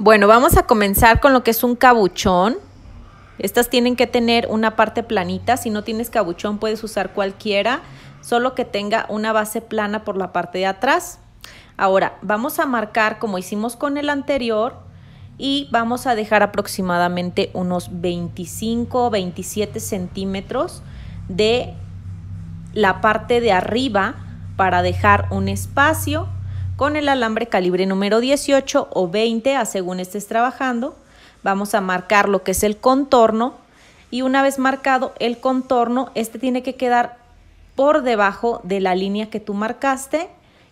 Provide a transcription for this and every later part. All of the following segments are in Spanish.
Bueno, vamos a comenzar con lo que es un cabuchón. Estas tienen que tener una parte planita. Si no tienes cabuchón puedes usar cualquiera, solo que tenga una base plana por la parte de atrás. Ahora, vamos a marcar como hicimos con el anterior y vamos a dejar aproximadamente unos 25 o 27 centímetros de la parte de arriba para dejar un espacio con el alambre calibre número 18 o 20, a según estés trabajando. Vamos a marcar lo que es el contorno y una vez marcado el contorno, este tiene que quedar por debajo de la línea que tú marcaste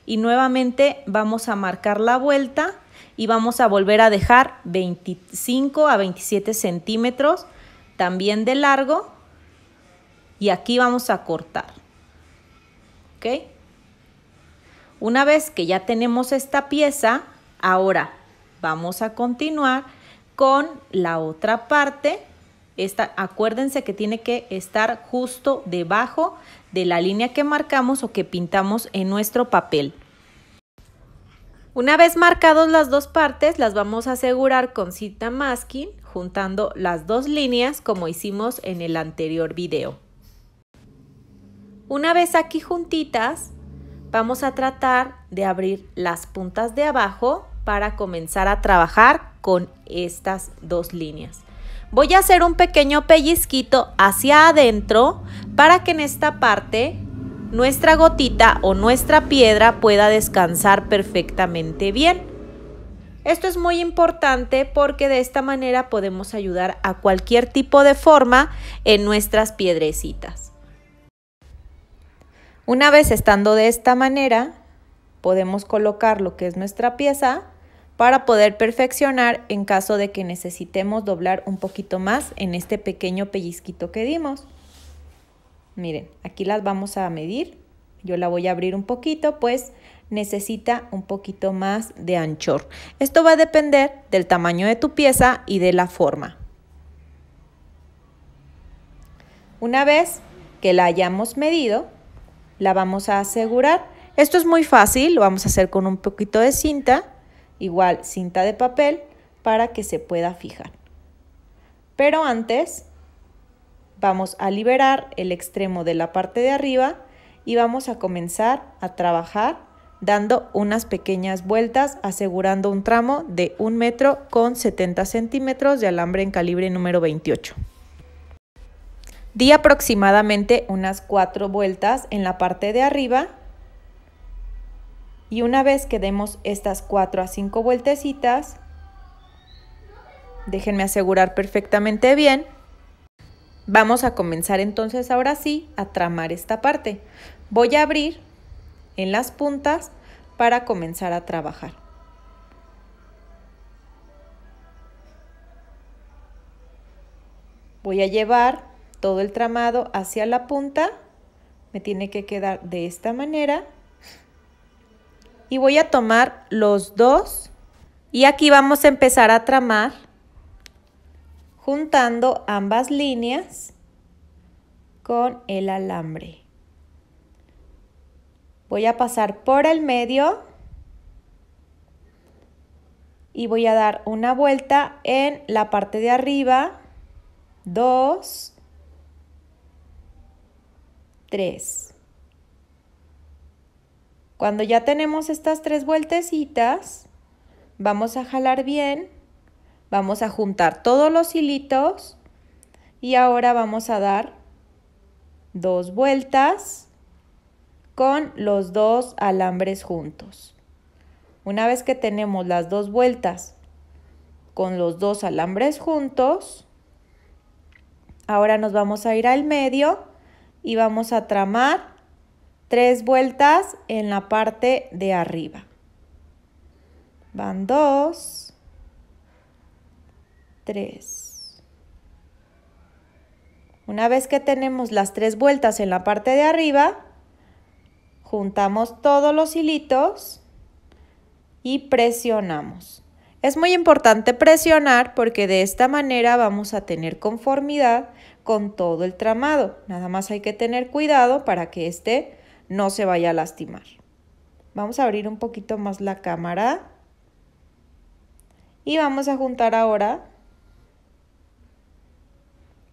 y nuevamente vamos a marcar la vuelta y vamos a volver a dejar 25 a 27 centímetros también de largo y aquí vamos a cortar. ¿Ok? Una vez que ya tenemos esta pieza, ahora vamos a continuar con la otra parte. Esta, acuérdense que tiene que estar justo debajo de la línea que marcamos o que pintamos en nuestro papel. Una vez marcados las dos partes, las vamos a asegurar con cinta masking, juntando las dos líneas como hicimos en el anterior video. Una vez aquí juntitas, Vamos a tratar de abrir las puntas de abajo para comenzar a trabajar con estas dos líneas. Voy a hacer un pequeño pellizquito hacia adentro para que en esta parte nuestra gotita o nuestra piedra pueda descansar perfectamente bien. Esto es muy importante porque de esta manera podemos ayudar a cualquier tipo de forma en nuestras piedrecitas. Una vez estando de esta manera, podemos colocar lo que es nuestra pieza para poder perfeccionar en caso de que necesitemos doblar un poquito más en este pequeño pellizquito que dimos. Miren, aquí las vamos a medir. Yo la voy a abrir un poquito, pues necesita un poquito más de anchor. Esto va a depender del tamaño de tu pieza y de la forma. Una vez que la hayamos medido, la vamos a asegurar. Esto es muy fácil, lo vamos a hacer con un poquito de cinta, igual cinta de papel, para que se pueda fijar. Pero antes vamos a liberar el extremo de la parte de arriba y vamos a comenzar a trabajar dando unas pequeñas vueltas asegurando un tramo de 1 metro con 70 centímetros de alambre en calibre número 28. Di aproximadamente unas cuatro vueltas en la parte de arriba y una vez que demos estas 4 a 5 vueltecitas, déjenme asegurar perfectamente bien, vamos a comenzar entonces ahora sí a tramar esta parte. Voy a abrir en las puntas para comenzar a trabajar. Voy a llevar todo el tramado hacia la punta. Me tiene que quedar de esta manera. Y voy a tomar los dos. Y aquí vamos a empezar a tramar juntando ambas líneas con el alambre. Voy a pasar por el medio y voy a dar una vuelta en la parte de arriba, dos, 3. Cuando ya tenemos estas tres vueltecitas, vamos a jalar bien, vamos a juntar todos los hilitos y ahora vamos a dar dos vueltas con los dos alambres juntos. Una vez que tenemos las dos vueltas con los dos alambres juntos, ahora nos vamos a ir al medio y vamos a tramar tres vueltas en la parte de arriba. Van dos, tres. Una vez que tenemos las tres vueltas en la parte de arriba, juntamos todos los hilitos y presionamos. Es muy importante presionar porque de esta manera vamos a tener conformidad con todo el tramado. Nada más hay que tener cuidado para que este no se vaya a lastimar. Vamos a abrir un poquito más la cámara. Y vamos a juntar ahora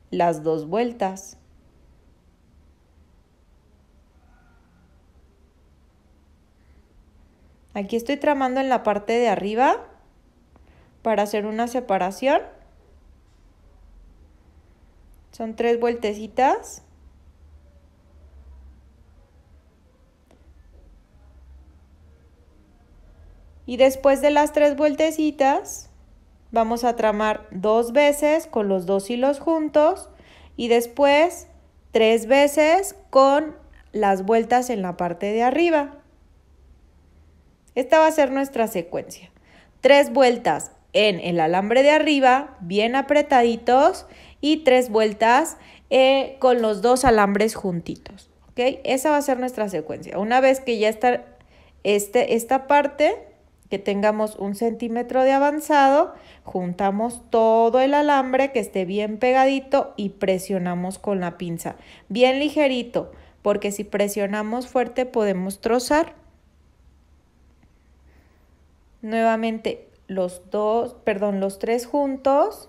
las dos vueltas. Aquí estoy tramando en la parte de arriba para hacer una separación son tres vueltecitas. Y después de las tres vueltecitas, vamos a tramar dos veces con los dos hilos juntos y después tres veces con las vueltas en la parte de arriba. Esta va a ser nuestra secuencia. Tres vueltas en el alambre de arriba, bien apretaditos, y tres vueltas eh, con los dos alambres juntitos. ¿ok? Esa va a ser nuestra secuencia. Una vez que ya está este, esta parte, que tengamos un centímetro de avanzado, juntamos todo el alambre que esté bien pegadito y presionamos con la pinza. Bien ligerito, porque si presionamos fuerte podemos trozar. Nuevamente los dos, perdón, los tres juntos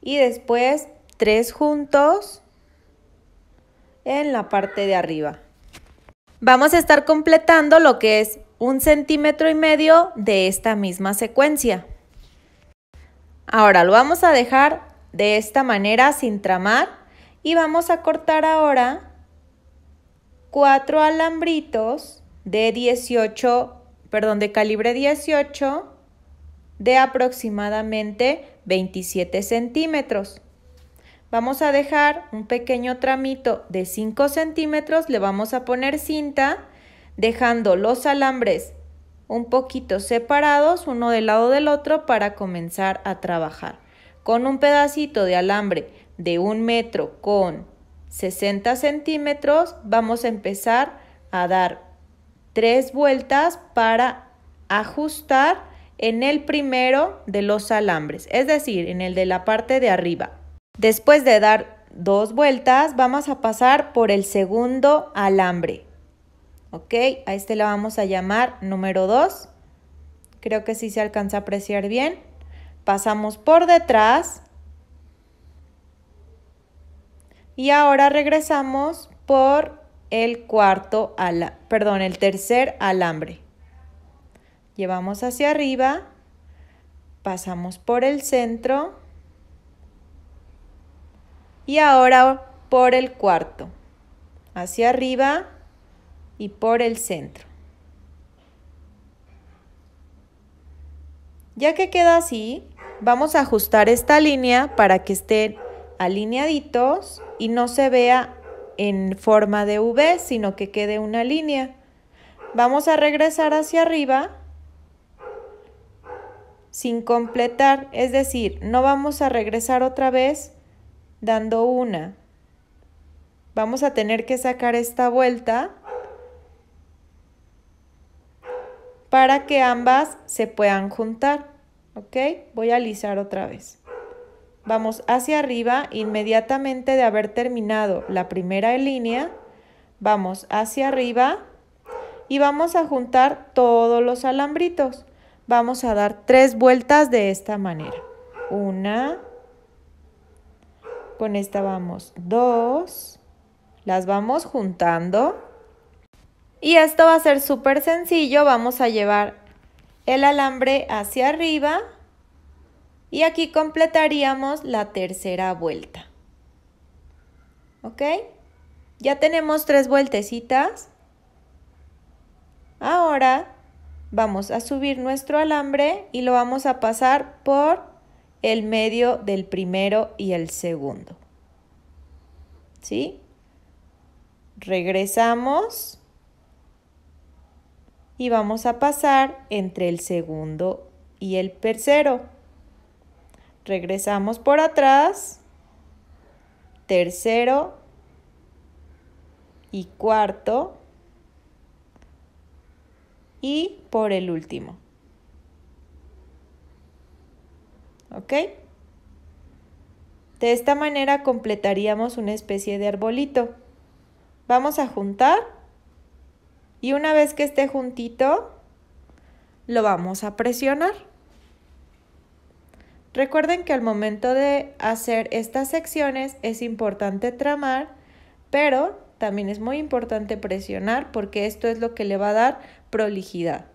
y después tres juntos en la parte de arriba. Vamos a estar completando lo que es un centímetro y medio de esta misma secuencia. Ahora lo vamos a dejar de esta manera sin tramar y vamos a cortar ahora cuatro alambritos de 18, perdón, de calibre 18 de aproximadamente 27 centímetros. Vamos a dejar un pequeño tramito de 5 centímetros, le vamos a poner cinta, dejando los alambres un poquito separados uno del lado del otro para comenzar a trabajar. Con un pedacito de alambre de un metro con 60 centímetros vamos a empezar a dar tres vueltas para ajustar en el primero de los alambres, es decir, en el de la parte de arriba. Después de dar dos vueltas, vamos a pasar por el segundo alambre. ¿Ok? A este la vamos a llamar número 2. Creo que sí se alcanza a apreciar bien. Pasamos por detrás. Y ahora regresamos por el cuarto ala, perdón, el tercer alambre llevamos hacia arriba, pasamos por el centro y ahora por el cuarto, hacia arriba y por el centro. Ya que queda así, vamos a ajustar esta línea para que estén alineaditos y no se vea en forma de V, sino que quede una línea. Vamos a regresar hacia arriba sin completar, es decir, no vamos a regresar otra vez dando una. Vamos a tener que sacar esta vuelta para que ambas se puedan juntar. ¿Ok? Voy a alisar otra vez. Vamos hacia arriba inmediatamente de haber terminado la primera línea. Vamos hacia arriba y vamos a juntar todos los alambritos. Vamos a dar tres vueltas de esta manera. Una. Con esta vamos dos. Las vamos juntando. Y esto va a ser súper sencillo. Vamos a llevar el alambre hacia arriba. Y aquí completaríamos la tercera vuelta. ¿Ok? Ya tenemos tres vueltecitas. Ahora vamos a subir nuestro alambre y lo vamos a pasar por el medio del primero y el segundo. ¿Sí? Regresamos y vamos a pasar entre el segundo y el tercero. Regresamos por atrás, tercero y cuarto y por el último. ¿Ok? De esta manera completaríamos una especie de arbolito. Vamos a juntar y una vez que esté juntito, lo vamos a presionar. Recuerden que al momento de hacer estas secciones es importante tramar, pero también es muy importante presionar porque esto es lo que le va a dar prolijidad.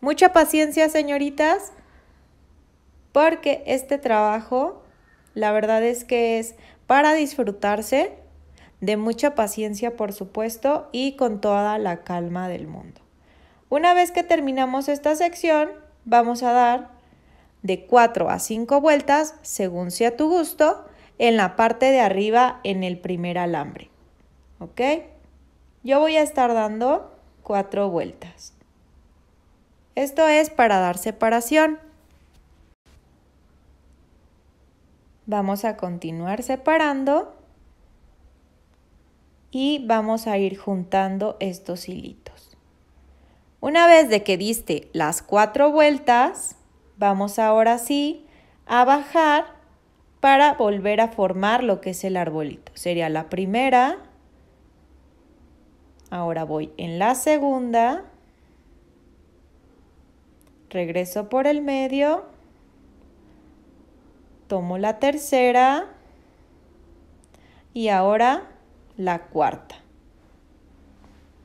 Mucha paciencia, señoritas, porque este trabajo, la verdad es que es para disfrutarse, de mucha paciencia, por supuesto, y con toda la calma del mundo. Una vez que terminamos esta sección, vamos a dar de 4 a 5 vueltas, según sea tu gusto, en la parte de arriba en el primer alambre. ¿Ok? Yo voy a estar dando cuatro vueltas. Esto es para dar separación. Vamos a continuar separando y vamos a ir juntando estos hilitos. Una vez de que diste las cuatro vueltas, vamos ahora sí a bajar para volver a formar lo que es el arbolito. Sería la primera. Ahora voy en la segunda. Regreso por el medio. Tomo la tercera. Y ahora la cuarta.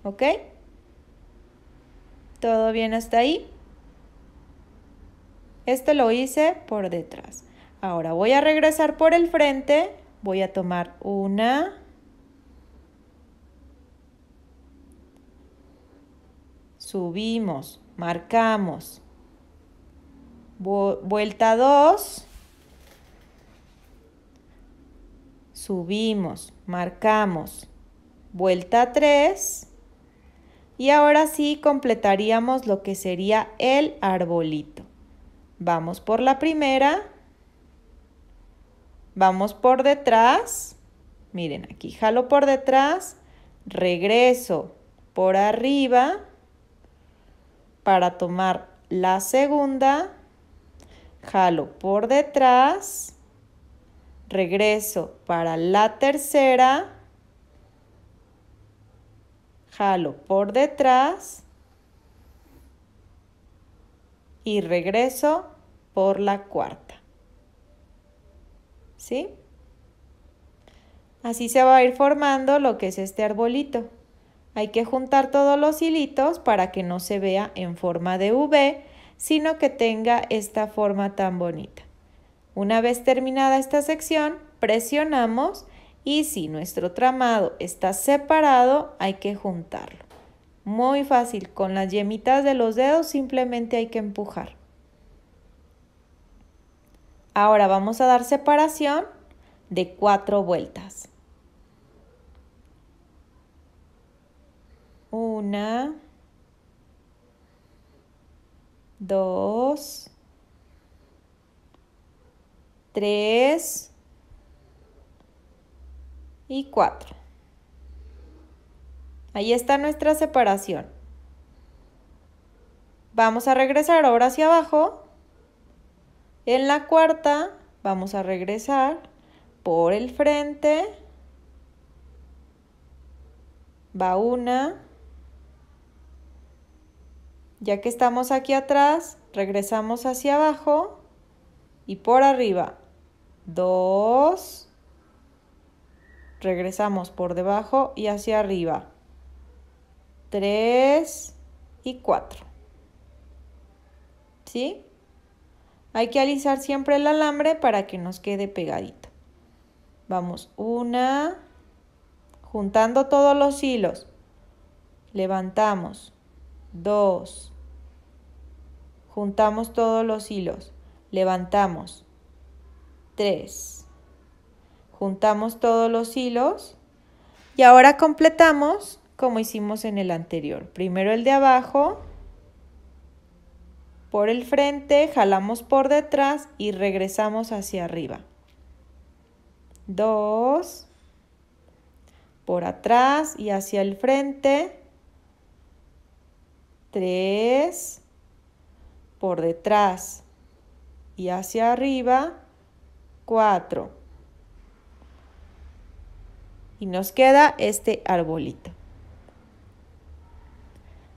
¿Ok? ¿Todo bien hasta ahí? esto lo hice por detrás. Ahora voy a regresar por el frente, voy a tomar una, subimos, marcamos, vuelta 2, subimos, marcamos, vuelta 3 y ahora sí completaríamos lo que sería el arbolito. Vamos por la primera, Vamos por detrás. Miren, aquí jalo por detrás, regreso por arriba para tomar la segunda, jalo por detrás, regreso para la tercera, jalo por detrás y regreso por la cuarta. ¿sí? Así se va a ir formando lo que es este arbolito. Hay que juntar todos los hilitos para que no se vea en forma de V, sino que tenga esta forma tan bonita. Una vez terminada esta sección, presionamos y si nuestro tramado está separado, hay que juntarlo. Muy fácil, con las yemitas de los dedos simplemente hay que empujar. Ahora vamos a dar separación de cuatro vueltas. Una, dos, tres y cuatro. Ahí está nuestra separación. Vamos a regresar ahora hacia abajo en la cuarta vamos a regresar por el frente. Va una. Ya que estamos aquí atrás, regresamos hacia abajo y por arriba. Dos. Regresamos por debajo y hacia arriba. Tres y cuatro. ¿Sí? Hay que alisar siempre el alambre para que nos quede pegadito. Vamos, una, juntando todos los hilos. Levantamos, dos, juntamos todos los hilos. Levantamos, tres, juntamos todos los hilos. Y ahora completamos como hicimos en el anterior. Primero el de abajo, por el frente, jalamos por detrás y regresamos hacia arriba. Dos, por atrás y hacia el frente. Tres, por detrás y hacia arriba. Cuatro. Y nos queda este arbolito.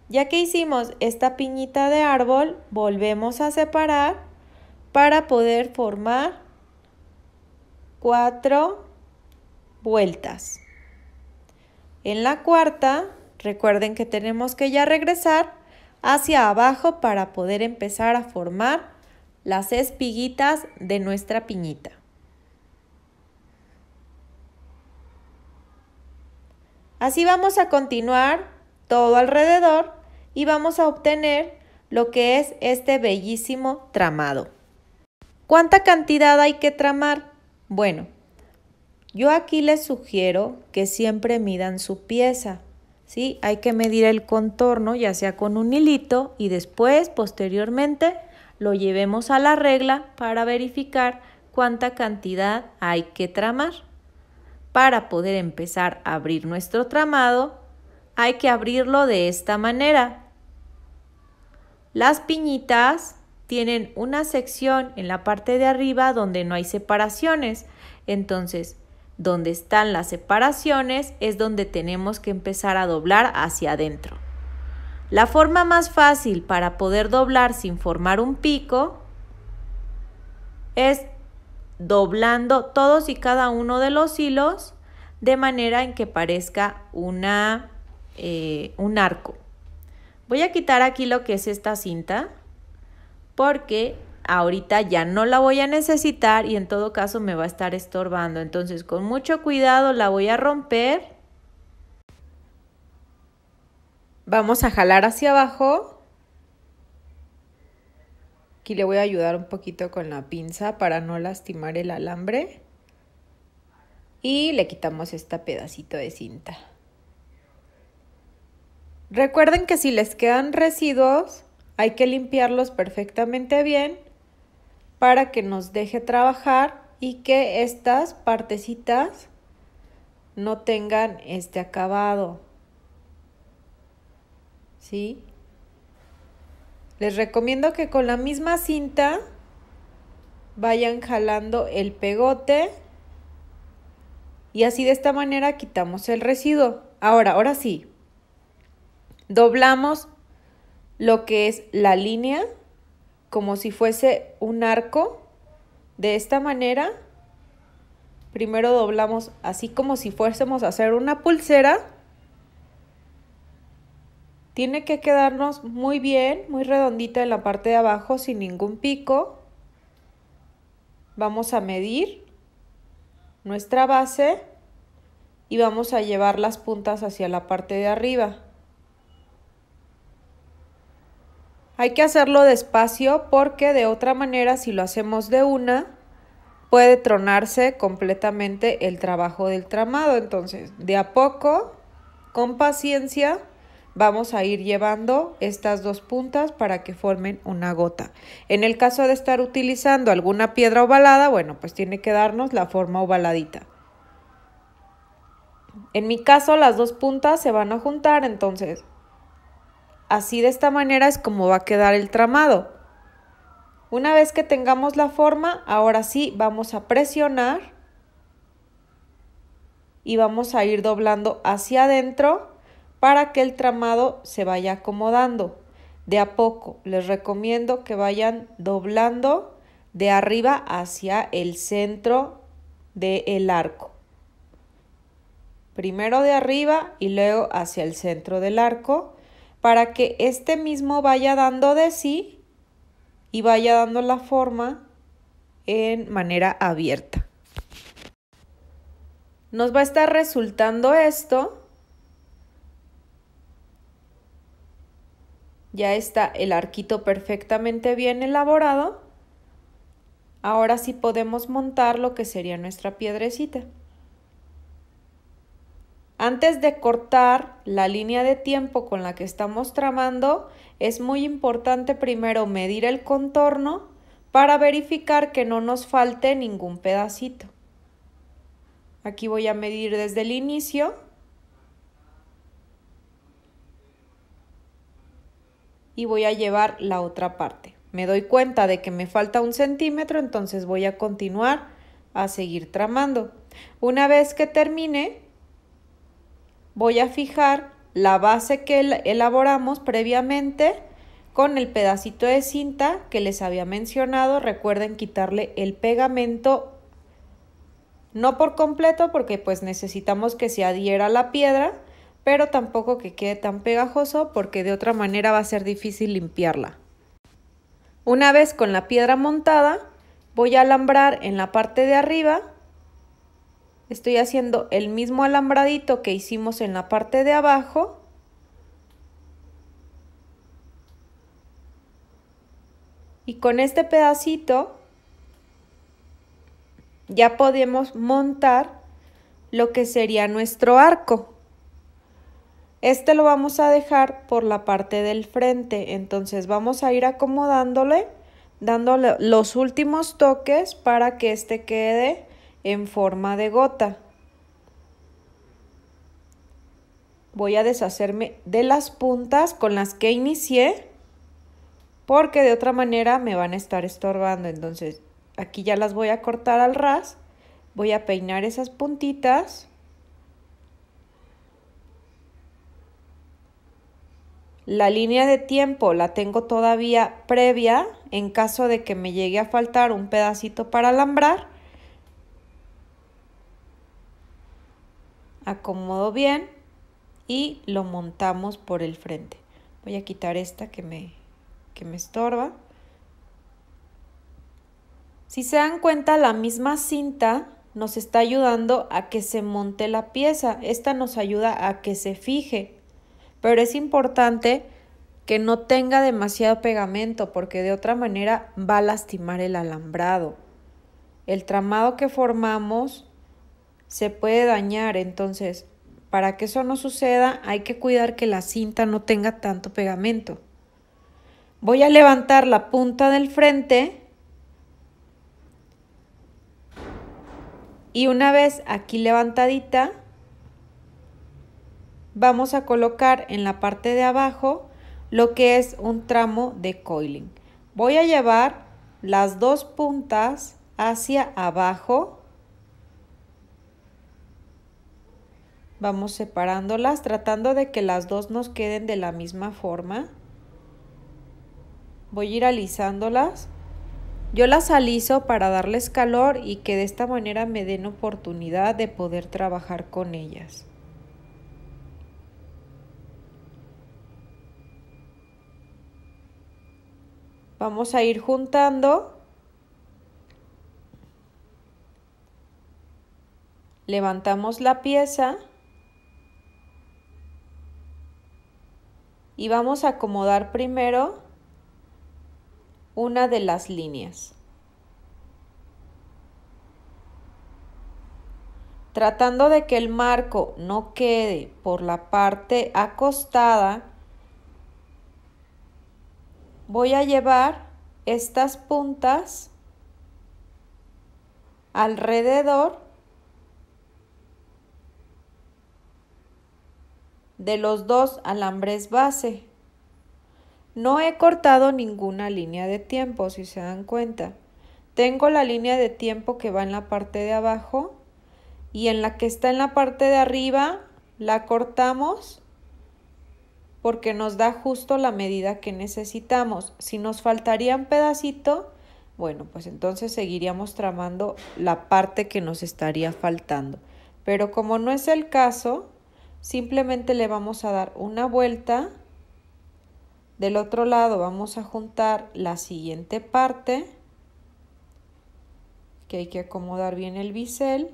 Ya que hicimos esta piñita de árbol, volvemos a separar para poder formar cuatro vueltas. En la cuarta, recuerden que tenemos que ya regresar hacia abajo para poder empezar a formar las espiguitas de nuestra piñita. Así vamos a continuar todo alrededor y vamos a obtener lo que es este bellísimo tramado. ¿Cuánta cantidad hay que tramar? Bueno, yo aquí les sugiero que siempre midan su pieza. ¿sí? Hay que medir el contorno ya sea con un hilito y después, posteriormente, lo llevemos a la regla para verificar cuánta cantidad hay que tramar. Para poder empezar a abrir nuestro tramado, hay que abrirlo de esta manera. Las piñitas tienen una sección en la parte de arriba donde no hay separaciones. Entonces, donde están las separaciones es donde tenemos que empezar a doblar hacia adentro. La forma más fácil para poder doblar sin formar un pico es doblando todos y cada uno de los hilos de manera en que parezca una eh, un arco. Voy a quitar aquí lo que es esta cinta porque ahorita ya no la voy a necesitar y en todo caso me va a estar estorbando. Entonces con mucho cuidado la voy a romper. Vamos a jalar hacia abajo. Aquí le voy a ayudar un poquito con la pinza para no lastimar el alambre. Y le quitamos este pedacito de cinta. Recuerden que si les quedan residuos, hay que limpiarlos perfectamente bien para que nos deje trabajar y que estas partecitas no tengan este acabado. ¿Sí? Les recomiendo que con la misma cinta vayan jalando el pegote y así de esta manera quitamos el residuo. Ahora, ahora sí, doblamos lo que es la línea como si fuese un arco de esta manera. Primero doblamos así como si fuésemos a hacer una pulsera. Tiene que quedarnos muy bien, muy redondita en la parte de abajo sin ningún pico. Vamos a medir nuestra base y vamos a llevar las puntas hacia la parte de arriba. Hay que hacerlo despacio porque de otra manera si lo hacemos de una puede tronarse completamente el trabajo del tramado. Entonces, de a poco, con paciencia, vamos a ir llevando estas dos puntas para que formen una gota. En el caso de estar utilizando alguna piedra ovalada, bueno, pues tiene que darnos la forma ovaladita. En mi caso, las dos puntas se van a juntar, entonces Así de esta manera es como va a quedar el tramado. Una vez que tengamos la forma, ahora sí vamos a presionar y vamos a ir doblando hacia adentro para que el tramado se vaya acomodando. De a poco les recomiendo que vayan doblando de arriba hacia el centro del arco. Primero de arriba y luego hacia el centro del arco para que este mismo vaya dando de sí y vaya dando la forma en manera abierta. Nos va a estar resultando esto. Ya está el arquito perfectamente bien elaborado. Ahora sí podemos montar lo que sería nuestra piedrecita. Antes de cortar la línea de tiempo con la que estamos tramando, es muy importante primero medir el contorno para verificar que no nos falte ningún pedacito. Aquí voy a medir desde el inicio. Y voy a llevar la otra parte. Me doy cuenta de que me falta un centímetro, entonces voy a continuar a seguir tramando. Una vez que termine, voy a fijar la base que elaboramos previamente con el pedacito de cinta que les había mencionado. Recuerden quitarle el pegamento, no por completo porque pues necesitamos que se adhiera a la piedra, pero tampoco que quede tan pegajoso porque de otra manera va a ser difícil limpiarla. Una vez con la piedra montada, voy a alambrar en la parte de arriba estoy haciendo el mismo alambradito que hicimos en la parte de abajo. Y con este pedacito ya podemos montar lo que sería nuestro arco. Este lo vamos a dejar por la parte del frente, entonces vamos a ir acomodándole, dándole los últimos toques para que este quede en forma de gota. Voy a deshacerme de las puntas con las que inicié porque de otra manera me van a estar estorbando. Entonces aquí ya las voy a cortar al ras. Voy a peinar esas puntitas. La línea de tiempo la tengo todavía previa en caso de que me llegue a faltar un pedacito para alambrar. acomodo bien y lo montamos por el frente. Voy a quitar esta que me, me estorba. Si se dan cuenta, la misma cinta nos está ayudando a que se monte la pieza. Esta nos ayuda a que se fije. Pero es importante que no tenga demasiado pegamento porque de otra manera va a lastimar el alambrado. El tramado que formamos se puede dañar. Entonces, para que eso no suceda, hay que cuidar que la cinta no tenga tanto pegamento. Voy a levantar la punta del frente. Y una vez aquí levantadita, vamos a colocar en la parte de abajo lo que es un tramo de coiling. Voy a llevar las dos puntas hacia abajo Vamos separándolas, tratando de que las dos nos queden de la misma forma. Voy a ir alisándolas. Yo las aliso para darles calor y que de esta manera me den oportunidad de poder trabajar con ellas. Vamos a ir juntando. Levantamos la pieza. y vamos a acomodar primero una de las líneas. Tratando de que el marco no quede por la parte acostada, voy a llevar estas puntas alrededor de los dos alambres base. No he cortado ninguna línea de tiempo, si se dan cuenta. Tengo la línea de tiempo que va en la parte de abajo y en la que está en la parte de arriba la cortamos porque nos da justo la medida que necesitamos. Si nos faltaría un pedacito, bueno, pues entonces seguiríamos tramando la parte que nos estaría faltando. Pero como no es el caso, simplemente le vamos a dar una vuelta. Del otro lado vamos a juntar la siguiente parte, que hay que acomodar bien el bisel.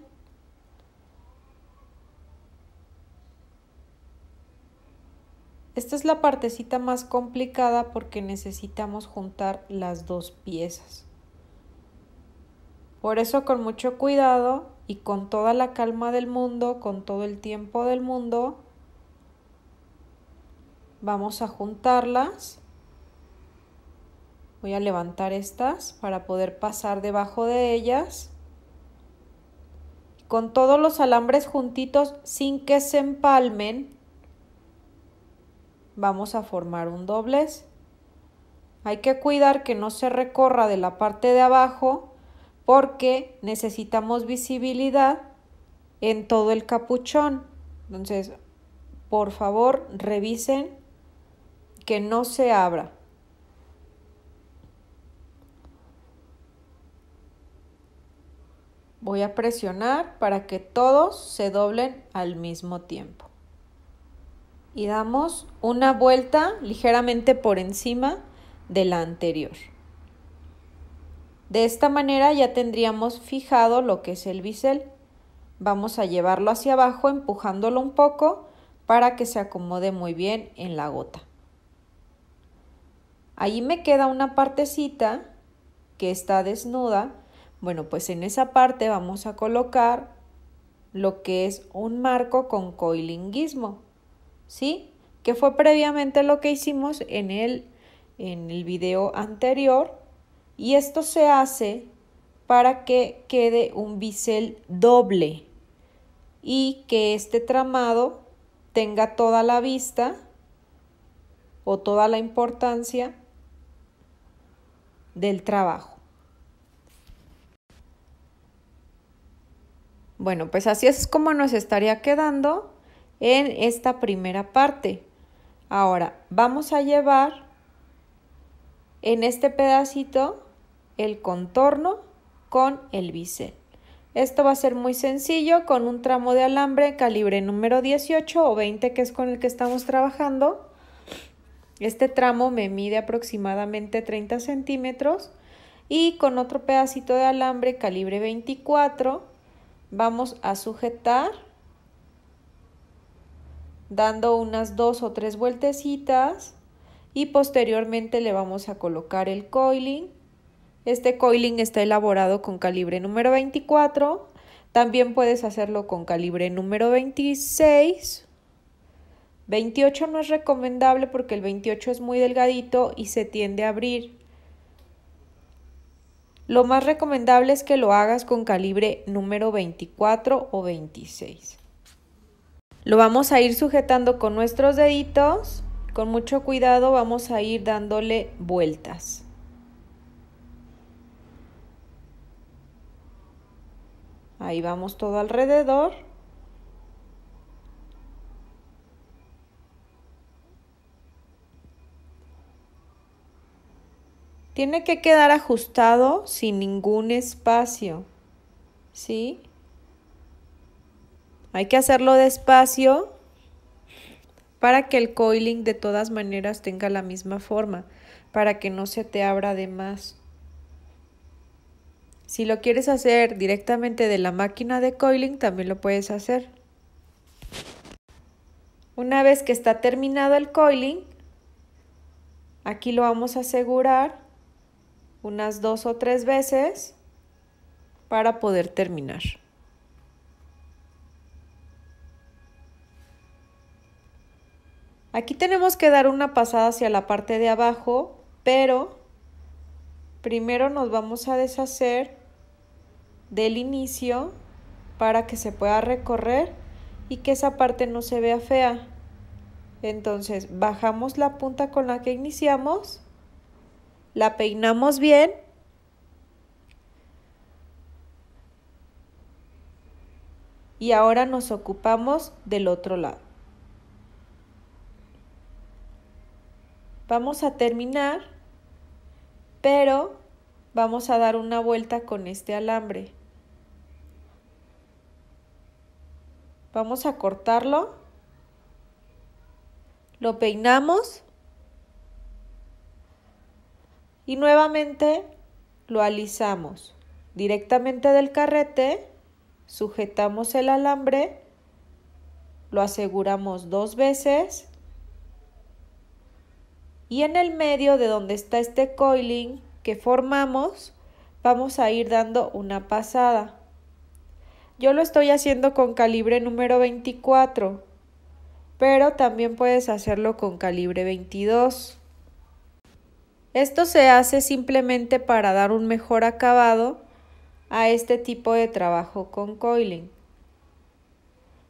Esta es la partecita más complicada porque necesitamos juntar las dos piezas. Por eso con mucho cuidado y con toda la calma del mundo, con todo el tiempo del mundo, vamos a juntarlas. Voy a levantar estas para poder pasar debajo de ellas. Con todos los alambres juntitos sin que se empalmen, vamos a formar un doblez. Hay que cuidar que no se recorra de la parte de abajo porque necesitamos visibilidad en todo el capuchón. Entonces, por favor, revisen que no se abra. Voy a presionar para que todos se doblen al mismo tiempo. Y damos una vuelta ligeramente por encima de la anterior. De esta manera ya tendríamos fijado lo que es el bisel. Vamos a llevarlo hacia abajo empujándolo un poco para que se acomode muy bien en la gota. Ahí me queda una partecita que está desnuda. Bueno, pues en esa parte vamos a colocar lo que es un marco con coilinguismo, ¿sí? Que fue previamente lo que hicimos en el, en el video anterior y esto se hace para que quede un bisel doble y que este tramado tenga toda la vista o toda la importancia del trabajo. Bueno, pues así es como nos estaría quedando en esta primera parte. Ahora, vamos a llevar en este pedacito el contorno con el bisel. Esto va a ser muy sencillo con un tramo de alambre calibre número 18 o 20 que es con el que estamos trabajando. Este tramo me mide aproximadamente 30 centímetros y con otro pedacito de alambre calibre 24 vamos a sujetar dando unas dos o tres vueltecitas y posteriormente le vamos a colocar el coiling este coiling está elaborado con calibre número 24. También puedes hacerlo con calibre número 26. 28 no es recomendable porque el 28 es muy delgadito y se tiende a abrir. Lo más recomendable es que lo hagas con calibre número 24 o 26. Lo vamos a ir sujetando con nuestros deditos. Con mucho cuidado vamos a ir dándole vueltas. Ahí vamos todo alrededor. Tiene que quedar ajustado sin ningún espacio. ¿Sí? Hay que hacerlo despacio para que el coiling de todas maneras tenga la misma forma, para que no se te abra de más. Si lo quieres hacer directamente de la máquina de coiling, también lo puedes hacer. Una vez que está terminado el coiling, aquí lo vamos a asegurar unas dos o tres veces para poder terminar. Aquí tenemos que dar una pasada hacia la parte de abajo, pero primero nos vamos a deshacer del inicio para que se pueda recorrer y que esa parte no se vea fea. Entonces bajamos la punta con la que iniciamos, la peinamos bien y ahora nos ocupamos del otro lado. Vamos a terminar, pero vamos a dar una vuelta con este alambre. Vamos a cortarlo. Lo peinamos. Y nuevamente lo alisamos. Directamente del carrete sujetamos el alambre. Lo aseguramos dos veces. Y en el medio de donde está este coiling que formamos, vamos a ir dando una pasada. Yo lo estoy haciendo con calibre número 24, pero también puedes hacerlo con calibre 22. Esto se hace simplemente para dar un mejor acabado a este tipo de trabajo con coiling.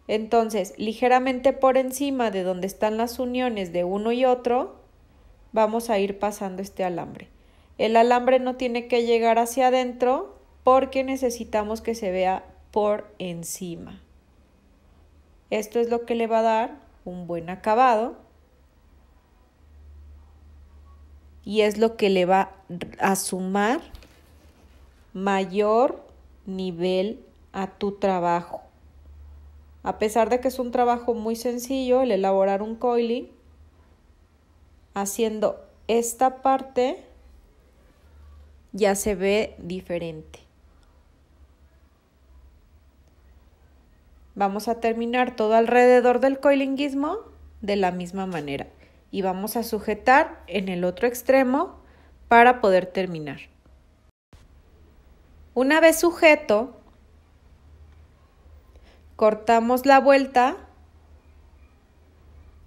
Entonces, ligeramente por encima de donde están las uniones de uno y otro, vamos a ir pasando este alambre. El alambre no tiene que llegar hacia adentro porque necesitamos que se vea por encima. Esto es lo que le va a dar un buen acabado y es lo que le va a sumar mayor nivel a tu trabajo. A pesar de que es un trabajo muy sencillo el elaborar un coiling, haciendo esta parte ya se ve diferente. Vamos a terminar todo alrededor del coilinguismo de la misma manera y vamos a sujetar en el otro extremo para poder terminar. Una vez sujeto, cortamos la vuelta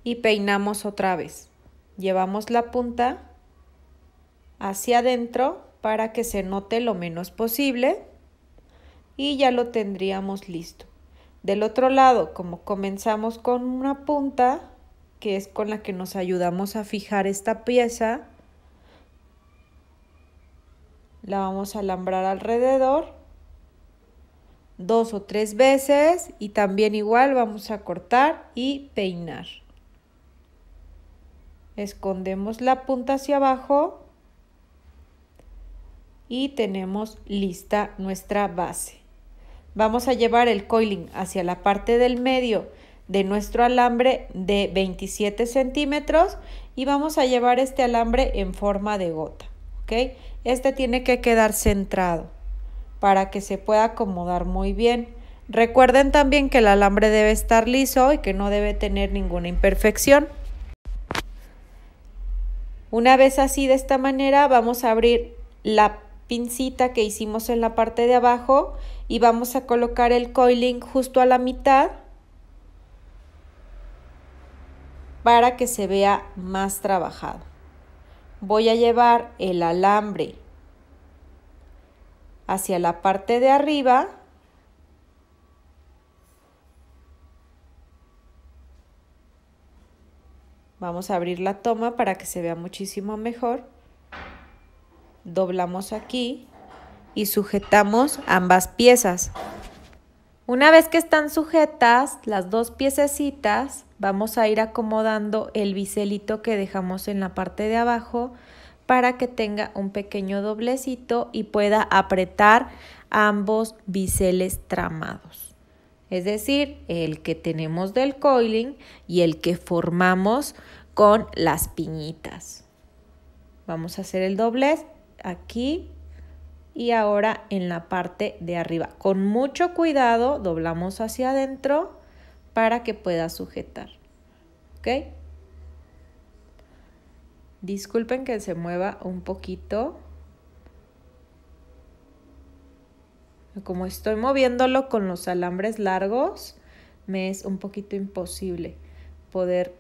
y peinamos otra vez. Llevamos la punta hacia adentro para que se note lo menos posible y ya lo tendríamos listo. Del otro lado, como comenzamos con una punta, que es con la que nos ayudamos a fijar esta pieza, la vamos a alambrar alrededor dos o tres veces y también igual vamos a cortar y peinar. Escondemos la punta hacia abajo y tenemos lista nuestra base. Vamos a llevar el coiling hacia la parte del medio de nuestro alambre de 27 centímetros y vamos a llevar este alambre en forma de gota. ¿ok? Este tiene que quedar centrado para que se pueda acomodar muy bien. Recuerden también que el alambre debe estar liso y que no debe tener ninguna imperfección. Una vez así de esta manera vamos a abrir la pincita que hicimos en la parte de abajo y vamos a colocar el coiling justo a la mitad para que se vea más trabajado. Voy a llevar el alambre hacia la parte de arriba Vamos a abrir la toma para que se vea muchísimo mejor doblamos aquí y sujetamos ambas piezas. Una vez que están sujetas las dos piececitas, vamos a ir acomodando el biselito que dejamos en la parte de abajo para que tenga un pequeño doblecito y pueda apretar ambos biseles tramados. Es decir, el que tenemos del coiling y el que formamos con las piñitas. Vamos a hacer el doblez aquí y ahora en la parte de arriba. Con mucho cuidado doblamos hacia adentro para que pueda sujetar. ¿Ok? Disculpen que se mueva un poquito. Como estoy moviéndolo con los alambres largos, me es un poquito imposible poder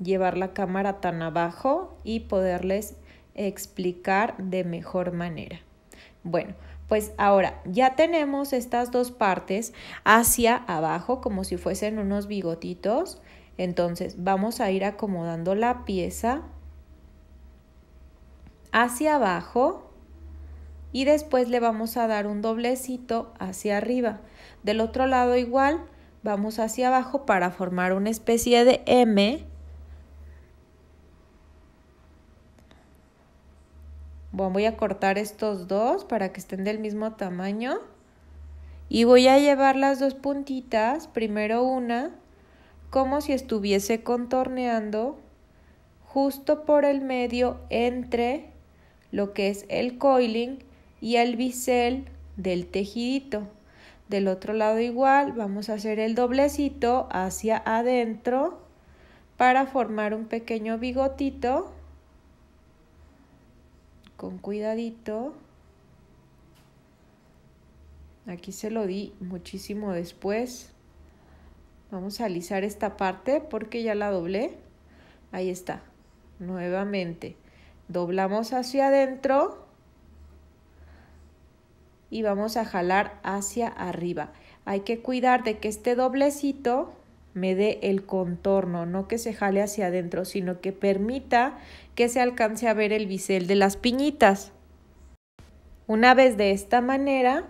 llevar la cámara tan abajo y poderles explicar de mejor manera. Bueno, pues ahora ya tenemos estas dos partes hacia abajo como si fuesen unos bigotitos. Entonces vamos a ir acomodando la pieza hacia abajo y después le vamos a dar un doblecito hacia arriba. Del otro lado igual vamos hacia abajo para formar una especie de M Bueno, voy a cortar estos dos para que estén del mismo tamaño. Y voy a llevar las dos puntitas, primero una, como si estuviese contorneando justo por el medio entre lo que es el coiling y el bisel del tejidito. Del otro lado igual vamos a hacer el doblecito hacia adentro para formar un pequeño bigotito con cuidadito. Aquí se lo di muchísimo después. Vamos a alisar esta parte porque ya la doblé. Ahí está. Nuevamente. Doblamos hacia adentro. Y vamos a jalar hacia arriba. Hay que cuidar de que este doblecito me dé el contorno, no que se jale hacia adentro, sino que permita que se alcance a ver el bisel de las piñitas. Una vez de esta manera,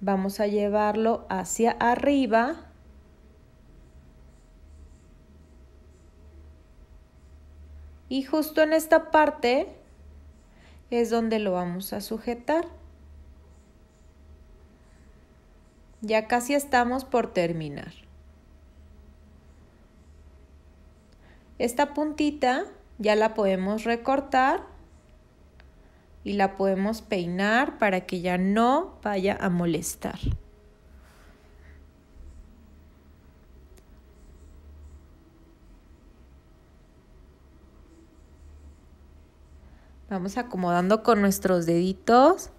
vamos a llevarlo hacia arriba. Y justo en esta parte es donde lo vamos a sujetar. Ya casi estamos por terminar. Esta puntita ya la podemos recortar y la podemos peinar para que ya no vaya a molestar. Vamos acomodando con nuestros deditos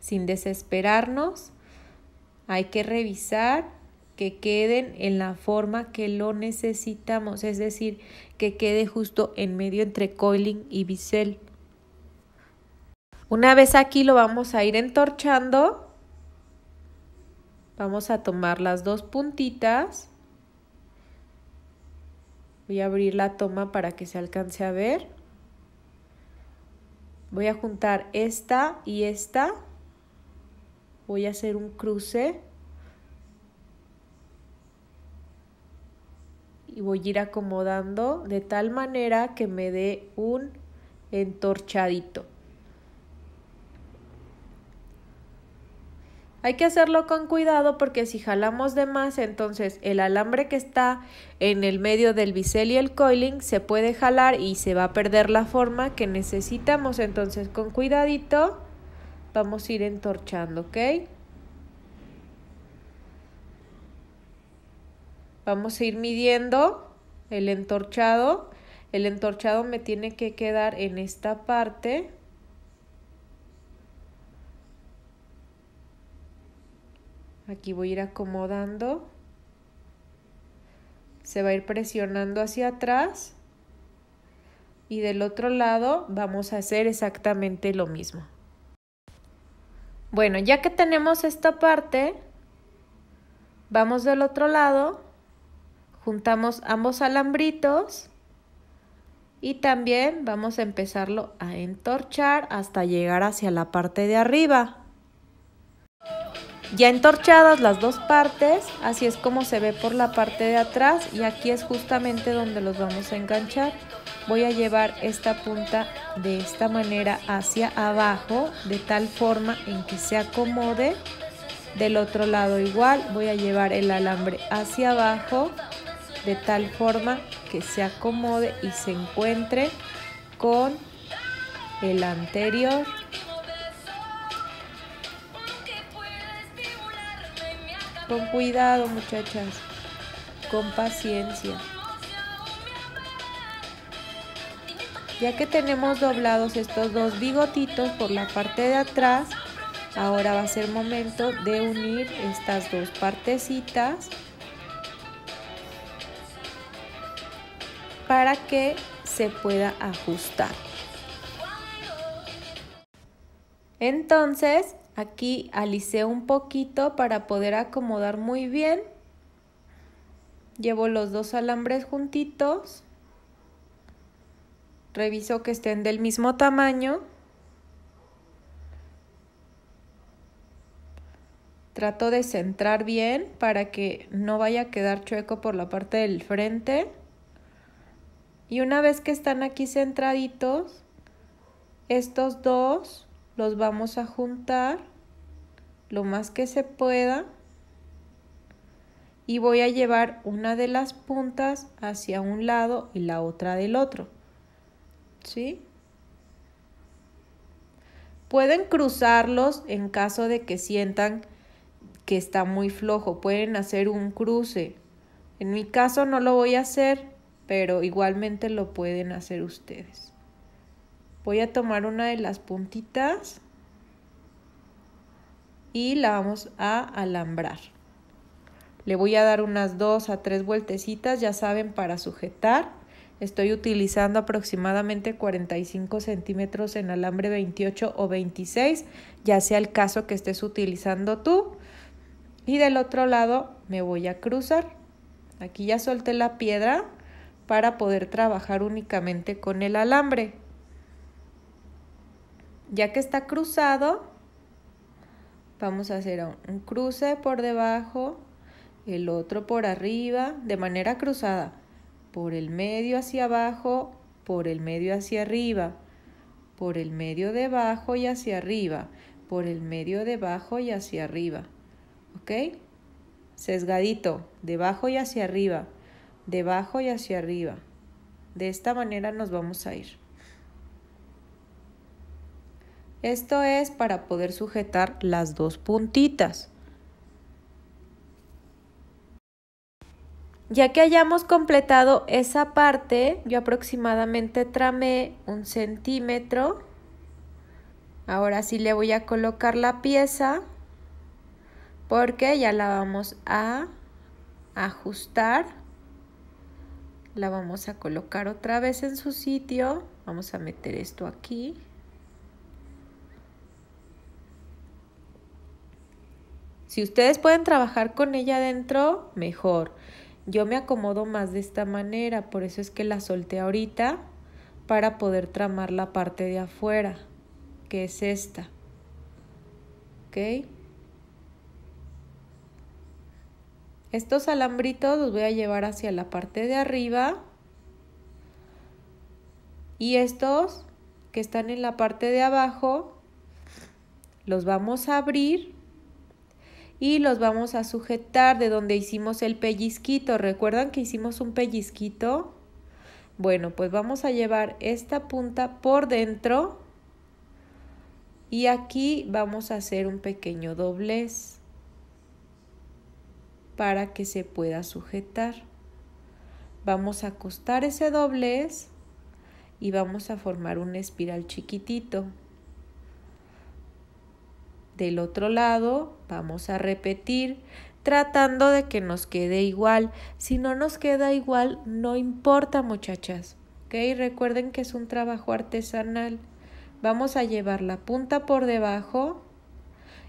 sin desesperarnos. Hay que revisar que queden en la forma que lo necesitamos, es decir, que quede justo en medio entre coiling y bisel. Una vez aquí lo vamos a ir entorchando. Vamos a tomar las dos puntitas. Voy a abrir la toma para que se alcance a ver. Voy a juntar esta y esta voy a hacer un cruce y voy a ir acomodando de tal manera que me dé un entorchadito. Hay que hacerlo con cuidado porque si jalamos de más, entonces el alambre que está en el medio del bisel y el coiling se puede jalar y se va a perder la forma que necesitamos. Entonces con cuidadito vamos a ir entorchando, ¿ok? Vamos a ir midiendo el entorchado. El entorchado me tiene que quedar en esta parte. Aquí voy a ir acomodando. Se va a ir presionando hacia atrás. Y del otro lado vamos a hacer exactamente lo mismo. Bueno, ya que tenemos esta parte, vamos del otro lado, juntamos ambos alambritos y también vamos a empezarlo a entorchar hasta llegar hacia la parte de arriba. Ya entorchadas las dos partes, así es como se ve por la parte de atrás y aquí es justamente donde los vamos a enganchar voy a llevar esta punta de esta manera hacia abajo de tal forma en que se acomode del otro lado igual voy a llevar el alambre hacia abajo de tal forma que se acomode y se encuentre con el anterior con cuidado muchachas con paciencia ya que tenemos doblados estos dos bigotitos por la parte de atrás ahora va a ser momento de unir estas dos partecitas para que se pueda ajustar entonces aquí alisé un poquito para poder acomodar muy bien llevo los dos alambres juntitos Reviso que estén del mismo tamaño. Trato de centrar bien para que no vaya a quedar chueco por la parte del frente. Y una vez que están aquí centraditos, estos dos los vamos a juntar lo más que se pueda y voy a llevar una de las puntas hacia un lado y la otra del otro. ¿sí? Pueden cruzarlos en caso de que sientan que está muy flojo, pueden hacer un cruce. En mi caso no lo voy a hacer, pero igualmente lo pueden hacer ustedes. Voy a tomar una de las puntitas y la vamos a alambrar. Le voy a dar unas dos a tres vueltecitas, ya saben, para sujetar. Estoy utilizando aproximadamente 45 centímetros en alambre 28 o 26, ya sea el caso que estés utilizando tú. Y del otro lado me voy a cruzar. Aquí ya solté la piedra para poder trabajar únicamente con el alambre. Ya que está cruzado, vamos a hacer un cruce por debajo, el otro por arriba, de manera cruzada por el medio hacia abajo, por el medio hacia arriba, por el medio debajo y hacia arriba, por el medio debajo y hacia arriba. ¿Ok? Sesgadito, debajo y hacia arriba, debajo y hacia arriba. De esta manera nos vamos a ir. Esto es para poder sujetar las dos puntitas. Ya que hayamos completado esa parte, yo aproximadamente tramé un centímetro. Ahora sí le voy a colocar la pieza porque ya la vamos a ajustar. La vamos a colocar otra vez en su sitio. Vamos a meter esto aquí. Si ustedes pueden trabajar con ella adentro, mejor yo me acomodo más de esta manera, por eso es que la solté ahorita para poder tramar la parte de afuera, que es esta. ¿Ok? Estos alambritos los voy a llevar hacia la parte de arriba y estos que están en la parte de abajo los vamos a abrir y los vamos a sujetar de donde hicimos el pellizquito. ¿Recuerdan que hicimos un pellizquito? Bueno, pues vamos a llevar esta punta por dentro y aquí vamos a hacer un pequeño doblez para que se pueda sujetar. Vamos a acostar ese doblez y vamos a formar un espiral chiquitito. Del otro lado vamos a repetir tratando de que nos quede igual. Si no nos queda igual, no importa muchachas. ¿Ok? Recuerden que es un trabajo artesanal. Vamos a llevar la punta por debajo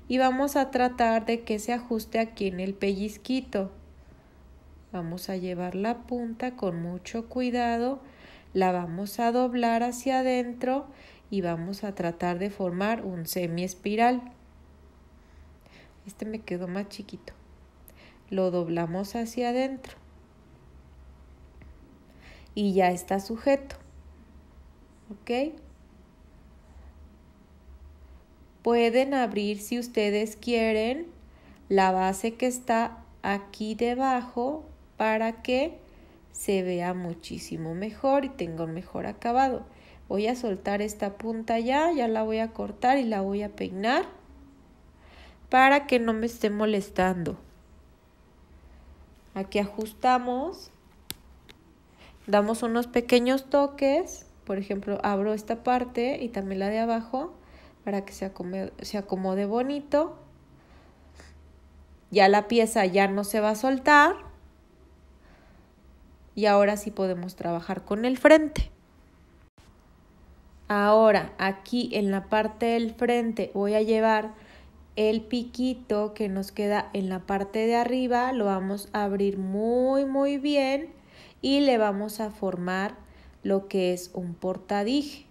y vamos a tratar de que se ajuste aquí en el pellizquito. Vamos a llevar la punta con mucho cuidado, la vamos a doblar hacia adentro y vamos a tratar de formar un semi espiral. Este me quedó más chiquito. Lo doblamos hacia adentro. Y ya está sujeto. ¿Ok? Pueden abrir si ustedes quieren la base que está aquí debajo para que se vea muchísimo mejor y tenga un mejor acabado. Voy a soltar esta punta ya, ya la voy a cortar y la voy a peinar para que no me esté molestando. Aquí ajustamos, damos unos pequeños toques, por ejemplo, abro esta parte y también la de abajo para que se acomode, bonito. Ya la pieza ya no se va a soltar y ahora sí podemos trabajar con el frente. Ahora aquí en la parte del frente voy a llevar el piquito que nos queda en la parte de arriba lo vamos a abrir muy muy bien y le vamos a formar lo que es un portadije.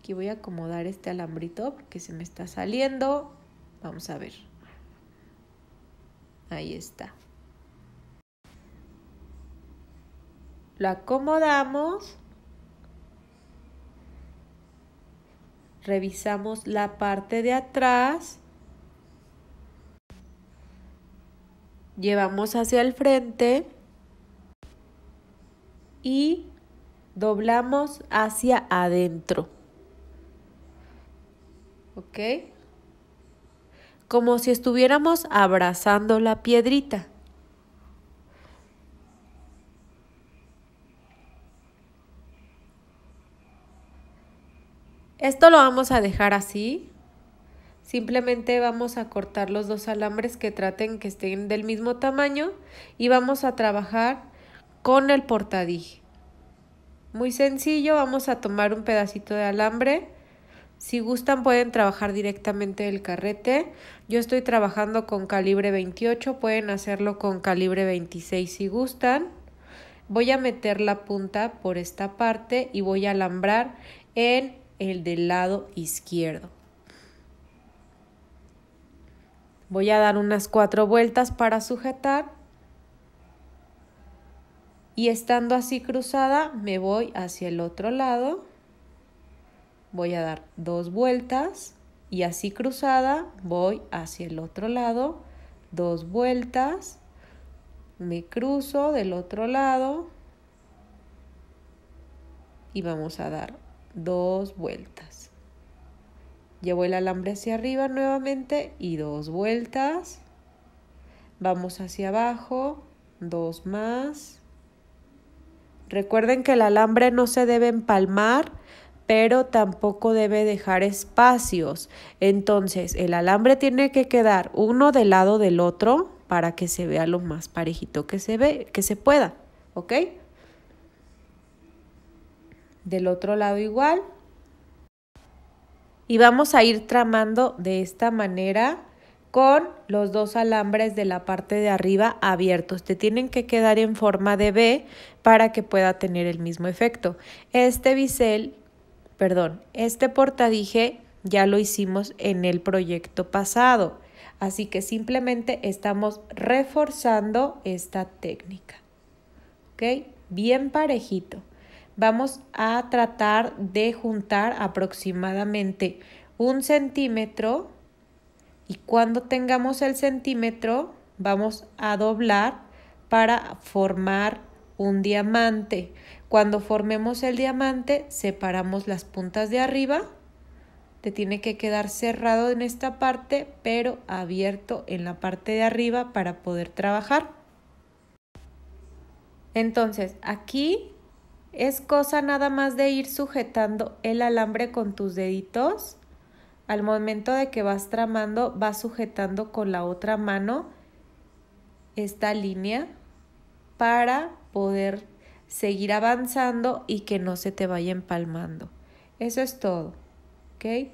Aquí voy a acomodar este alambrito que se me está saliendo. Vamos a ver. Ahí está. Lo acomodamos Revisamos la parte de atrás. Llevamos hacia el frente. Y doblamos hacia adentro. ¿Ok? Como si estuviéramos abrazando la piedrita. Esto lo vamos a dejar así. Simplemente vamos a cortar los dos alambres que traten que estén del mismo tamaño y vamos a trabajar con el portadije. Muy sencillo, vamos a tomar un pedacito de alambre. Si gustan pueden trabajar directamente el carrete. Yo estoy trabajando con calibre 28, pueden hacerlo con calibre 26 si gustan. Voy a meter la punta por esta parte y voy a alambrar en el del lado izquierdo. Voy a dar unas cuatro vueltas para sujetar y estando así cruzada me voy hacia el otro lado. Voy a dar dos vueltas y así cruzada voy hacia el otro lado, dos vueltas, me cruzo del otro lado y vamos a dar dos vueltas. Llevo el alambre hacia arriba nuevamente y dos vueltas. Vamos hacia abajo, dos más. Recuerden que el alambre no se debe empalmar, pero tampoco debe dejar espacios. Entonces, el alambre tiene que quedar uno del lado del otro para que se vea lo más parejito que se ve, que se pueda, ¿ok? del otro lado igual. Y vamos a ir tramando de esta manera con los dos alambres de la parte de arriba abiertos. Te tienen que quedar en forma de B para que pueda tener el mismo efecto. Este bisel, perdón, este portadije ya lo hicimos en el proyecto pasado. Así que simplemente estamos reforzando esta técnica. ¿Ok? Bien parejito vamos a tratar de juntar aproximadamente un centímetro y cuando tengamos el centímetro vamos a doblar para formar un diamante. Cuando formemos el diamante separamos las puntas de arriba. Te tiene que quedar cerrado en esta parte pero abierto en la parte de arriba para poder trabajar. Entonces aquí es cosa nada más de ir sujetando el alambre con tus deditos. Al momento de que vas tramando, vas sujetando con la otra mano esta línea para poder seguir avanzando y que no se te vaya empalmando. Eso es todo, ¿ok?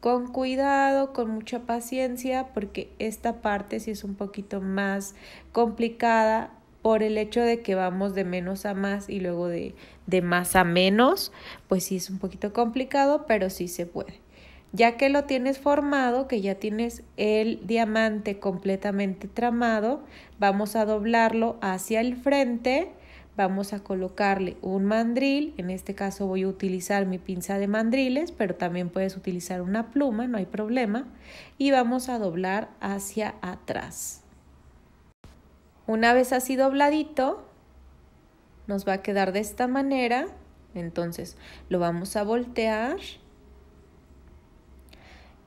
Con cuidado, con mucha paciencia, porque esta parte sí es un poquito más complicada por el hecho de que vamos de menos a más y luego de, más a menos, pues sí es un poquito complicado, pero sí se puede. Ya que lo tienes formado, que ya tienes el diamante completamente tramado, vamos a doblarlo hacia el frente, vamos a colocarle un mandril, en este caso voy a utilizar mi pinza de mandriles, pero también puedes utilizar una pluma, no hay problema, y vamos a doblar hacia atrás. Una vez así dobladito, nos va a quedar de esta manera. Entonces lo vamos a voltear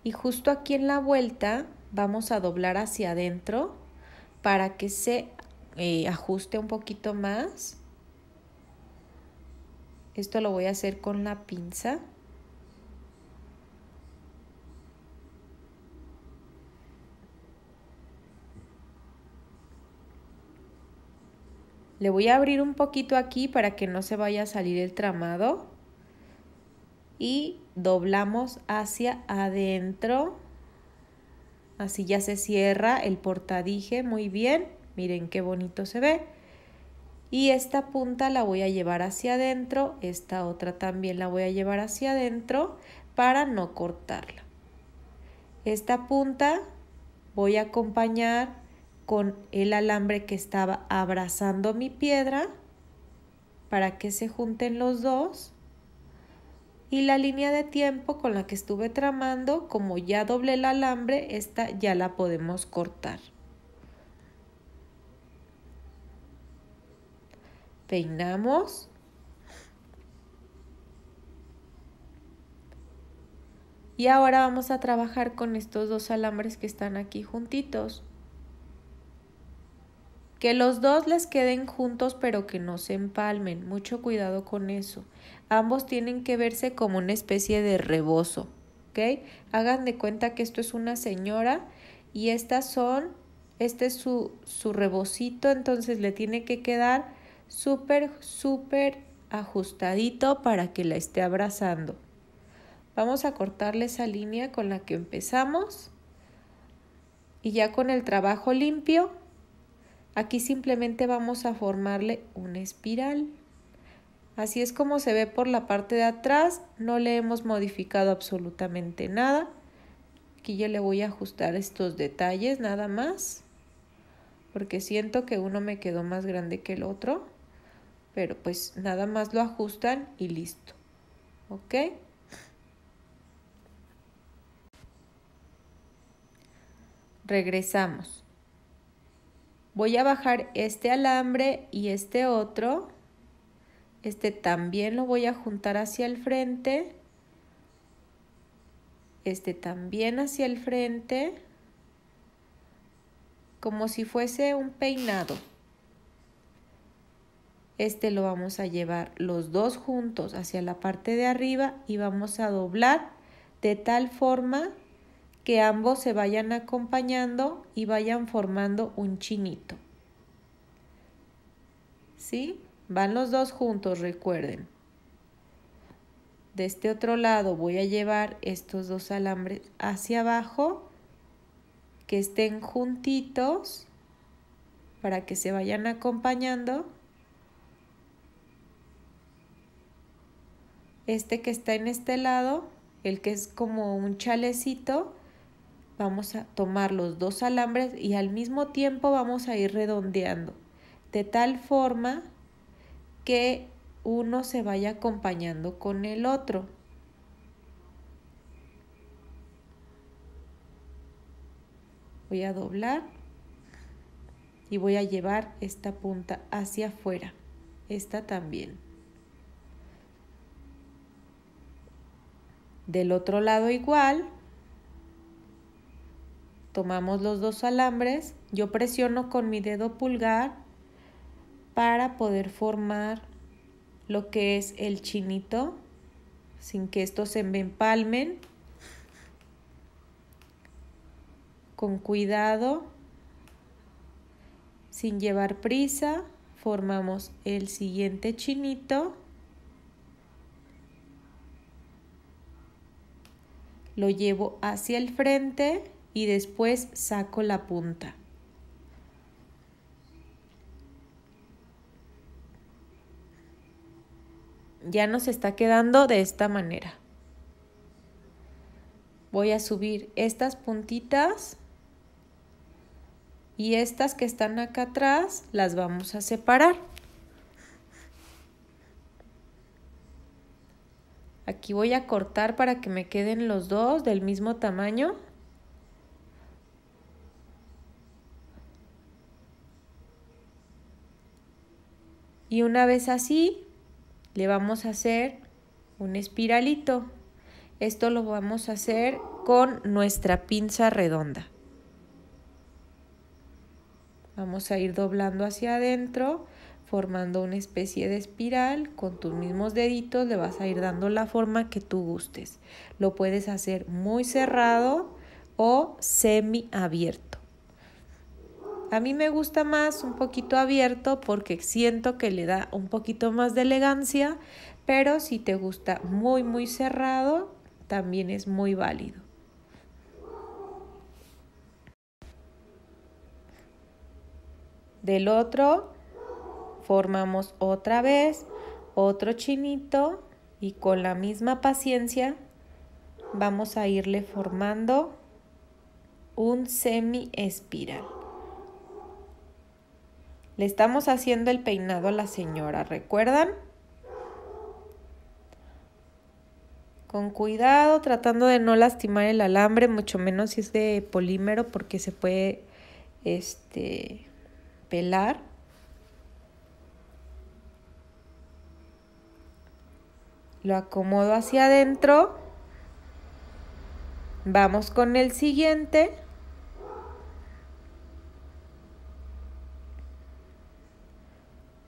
y justo aquí en la vuelta vamos a doblar hacia adentro para que se eh, ajuste un poquito más. Esto lo voy a hacer con la pinza. Le voy a abrir un poquito aquí para que no se vaya a salir el tramado. Y doblamos hacia adentro. Así ya se cierra el portadije muy bien. Miren qué bonito se ve. Y esta punta la voy a llevar hacia adentro. Esta otra también la voy a llevar hacia adentro para no cortarla. Esta punta voy a acompañar con el alambre que estaba abrazando mi piedra para que se junten los dos y la línea de tiempo con la que estuve tramando, como ya doblé el alambre, esta ya la podemos cortar. Peinamos. Y ahora vamos a trabajar con estos dos alambres que están aquí juntitos. Que los dos les queden juntos pero que no se empalmen. Mucho cuidado con eso. Ambos tienen que verse como una especie de rebozo. ¿Ok? Hagan de cuenta que esto es una señora y estas son, este es su, su rebocito, entonces le tiene que quedar súper, súper ajustadito para que la esté abrazando. Vamos a cortarle esa línea con la que empezamos y ya con el trabajo limpio Aquí simplemente vamos a formarle una espiral. Así es como se ve por la parte de atrás, no le hemos modificado absolutamente nada. Aquí yo le voy a ajustar estos detalles nada más, porque siento que uno me quedó más grande que el otro, pero pues nada más lo ajustan y listo. ¿Ok? Regresamos voy a bajar este alambre y este otro. Este también lo voy a juntar hacia el frente. Este también hacia el frente. Como si fuese un peinado. Este lo vamos a llevar los dos juntos hacia la parte de arriba y vamos a doblar de tal forma que ambos se vayan acompañando y vayan formando un chinito. ¿Sí? Van los dos juntos, recuerden. De este otro lado voy a llevar estos dos alambres hacia abajo, que estén juntitos para que se vayan acompañando. Este que está en este lado, el que es como un chalecito, vamos a tomar los dos alambres y al mismo tiempo vamos a ir redondeando de tal forma que uno se vaya acompañando con el otro. Voy a doblar y voy a llevar esta punta hacia afuera, esta también. Del otro lado igual Tomamos los dos alambres, yo presiono con mi dedo pulgar para poder formar lo que es el chinito sin que estos se empalmen. Con cuidado, sin llevar prisa, formamos el siguiente chinito. Lo llevo hacia el frente y después saco la punta. Ya nos está quedando de esta manera. Voy a subir estas puntitas y estas que están acá atrás las vamos a separar. Aquí voy a cortar para que me queden los dos del mismo tamaño. Y una vez así, le vamos a hacer un espiralito. Esto lo vamos a hacer con nuestra pinza redonda. Vamos a ir doblando hacia adentro, formando una especie de espiral. Con tus mismos deditos le vas a ir dando la forma que tú gustes. Lo puedes hacer muy cerrado o semi abierto. A mí me gusta más un poquito abierto porque siento que le da un poquito más de elegancia, pero si te gusta muy muy cerrado, también es muy válido. Del otro formamos otra vez otro chinito y con la misma paciencia vamos a irle formando un semi espiral. Le estamos haciendo el peinado a la señora, ¿recuerdan? Con cuidado, tratando de no lastimar el alambre, mucho menos si es de polímero porque se puede este, pelar. Lo acomodo hacia adentro. Vamos con el siguiente.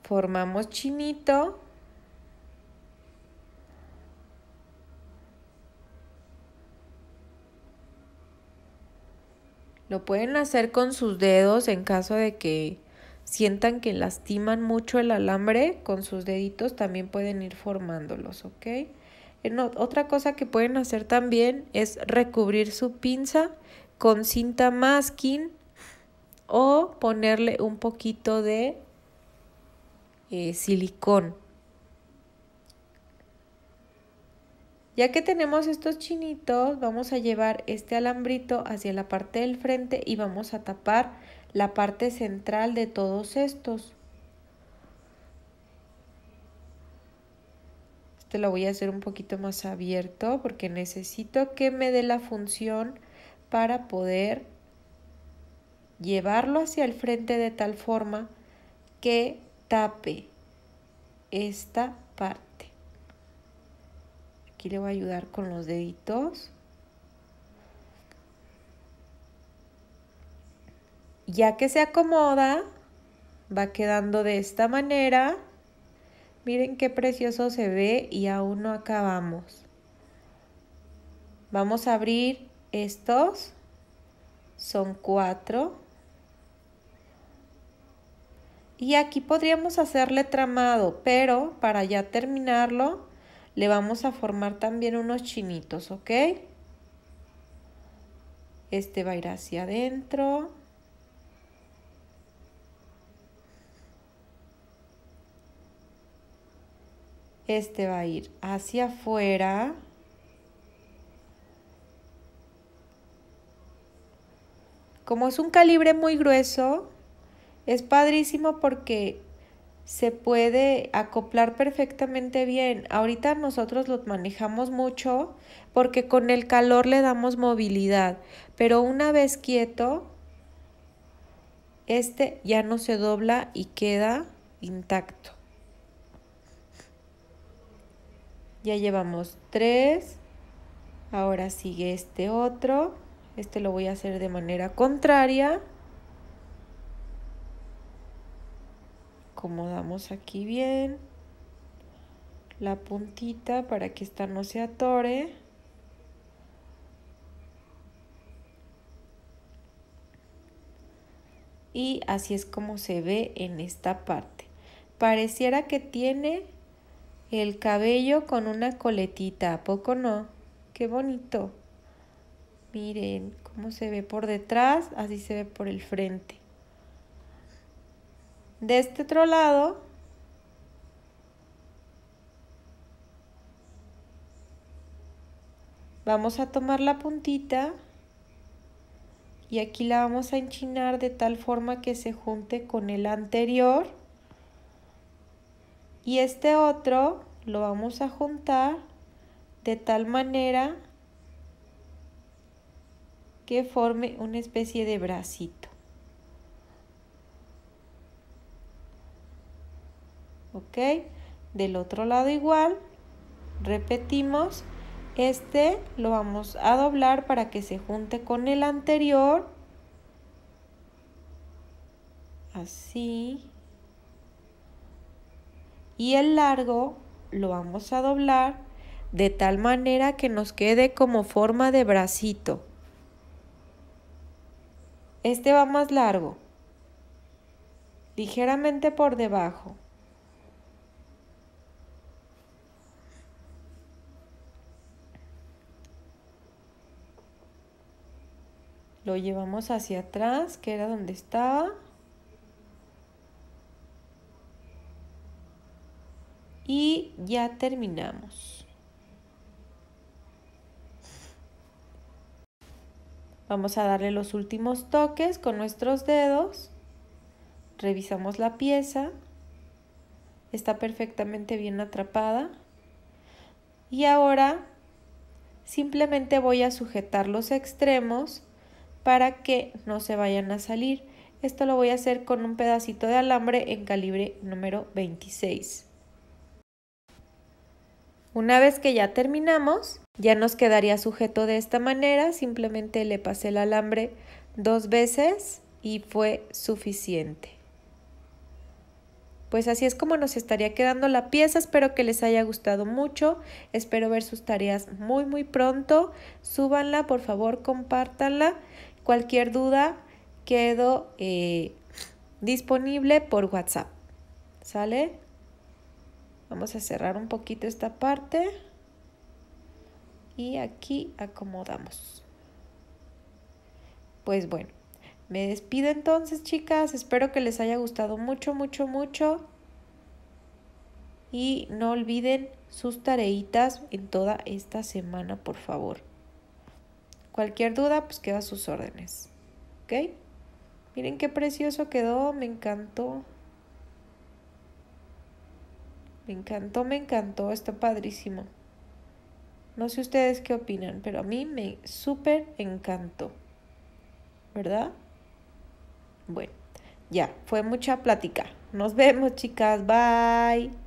formamos chinito. Lo pueden hacer con sus dedos en caso de que sientan que lastiman mucho el alambre, con sus deditos también pueden ir formándolos, ¿ok? otra cosa que pueden hacer también es recubrir su pinza con cinta masking o ponerle un poquito de eh, silicón. Ya que tenemos estos chinitos, vamos a llevar este alambrito hacia la parte del frente y vamos a tapar la parte central de todos estos. Este lo voy a hacer un poquito más abierto porque necesito que me dé la función para poder llevarlo hacia el frente de tal forma que tape esta parte. Aquí le voy a ayudar con los deditos. Ya que se acomoda, va quedando de esta manera. Miren qué precioso se ve y aún no acabamos. Vamos a abrir estos. Son cuatro. Y aquí podríamos hacerle tramado, pero para ya terminarlo le vamos a formar también unos chinitos, ¿ok? Este va a ir hacia adentro. Este va a ir hacia afuera. Como es un calibre muy grueso, es padrísimo porque se puede acoplar perfectamente bien. Ahorita nosotros lo manejamos mucho porque con el calor le damos movilidad, pero una vez quieto, este ya no se dobla y queda intacto. Ya llevamos tres. Ahora sigue este otro. Este lo voy a hacer de manera contraria. acomodamos aquí bien la puntita para que esta no se atore. Y así es como se ve en esta parte. Pareciera que tiene el cabello con una coletita, ¿a poco no? ¡Qué bonito! Miren cómo se ve por detrás, así se ve por el frente. De este otro lado, vamos a tomar la puntita y aquí la vamos a enchinar de tal forma que se junte con el anterior y este otro lo vamos a juntar de tal manera que forme una especie de bracito. ¿ok? Del otro lado igual, repetimos, este lo vamos a doblar para que se junte con el anterior, así, y el largo lo vamos a doblar de tal manera que nos quede como forma de bracito. Este va más largo, ligeramente por debajo. Lo llevamos hacia atrás, que era donde estaba. Y ya terminamos. Vamos a darle los últimos toques con nuestros dedos. Revisamos la pieza. Está perfectamente bien atrapada. Y ahora simplemente voy a sujetar los extremos para que no se vayan a salir. Esto lo voy a hacer con un pedacito de alambre en calibre número 26. Una vez que ya terminamos, ya nos quedaría sujeto de esta manera, simplemente le pasé el alambre dos veces y fue suficiente. Pues así es como nos estaría quedando la pieza, espero que les haya gustado mucho, espero ver sus tareas muy muy pronto, súbanla por favor, compártanla Cualquier duda, quedo eh, disponible por WhatsApp. ¿Sale? Vamos a cerrar un poquito esta parte. Y aquí acomodamos. Pues bueno, me despido entonces chicas. Espero que les haya gustado mucho, mucho, mucho. Y no olviden sus tareitas en toda esta semana, por favor. Cualquier duda, pues queda a sus órdenes. ¿Ok? Miren qué precioso quedó, me encantó. Me encantó, me encantó, está padrísimo. No sé ustedes qué opinan, pero a mí me súper encantó. ¿Verdad? Bueno, ya, fue mucha plática. Nos vemos, chicas. Bye.